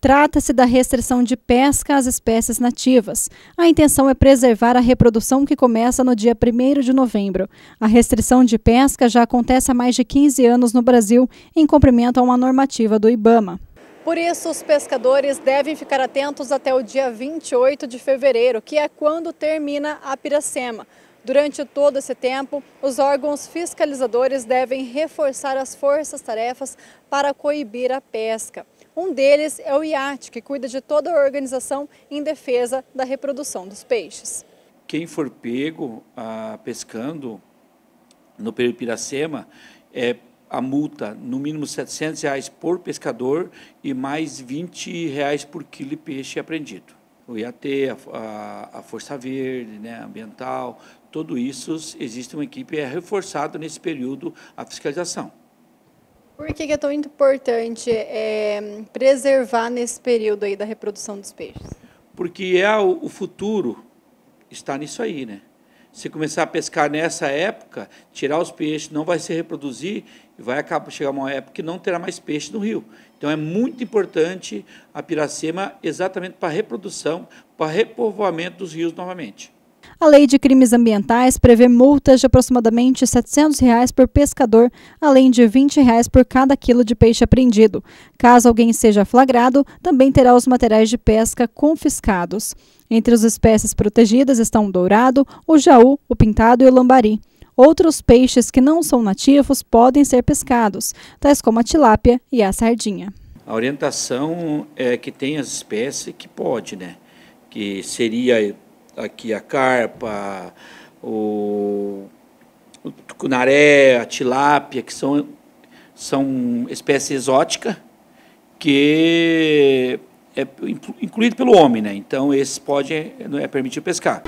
Trata-se da restrição de pesca às espécies nativas. A intenção é preservar a reprodução que começa no dia 1 de novembro. A restrição de pesca já acontece há mais de 15 anos no Brasil, em cumprimento a uma normativa do IBAMA. Por isso, os pescadores devem ficar atentos até o dia 28 de fevereiro, que é quando termina a piracema. Durante todo esse tempo, os órgãos fiscalizadores devem reforçar as forças-tarefas para coibir a pesca. Um deles é o IAT, que cuida de toda a organização em defesa da reprodução dos peixes. Quem for pego ah, pescando no período Piracema é a multa no mínimo R$ 700 reais por pescador e mais R$ 20 reais por quilo de peixe apreendido o IAT, a, a, a, Força Verde, né, ambiental, tudo isso existe uma equipe é reforçado nesse período a fiscalização. Por que, é tão importante é, preservar nesse período aí da reprodução dos peixes? Porque é o, o futuro está nisso aí, né? se começar a pescar nessa época, tirar os peixes, não vai se reproduzir e vai acabar chegar uma época que não terá mais peixe no rio. Então é muito importante a piracema exatamente para a reprodução, para repovoamento dos rios novamente. A Lei de Crimes Ambientais prevê multas de aproximadamente R$ 700 reais por pescador, além de R$ 20 reais por cada quilo de peixe apreendido. Caso alguém seja flagrado, também terá os materiais de pesca confiscados. Entre as espécies protegidas estão o dourado, o jaú, o pintado e o lambari. Outros peixes que não são nativos podem ser pescados, tais como a tilápia e a sardinha. A orientação é que tem as espécies que pode, né? Que seria aqui a carpa, o, o tucunaré, a tilápia, que são, são espécies exóticas que é, é incluído pelo homem, né? Então esse pode é permitido pescar.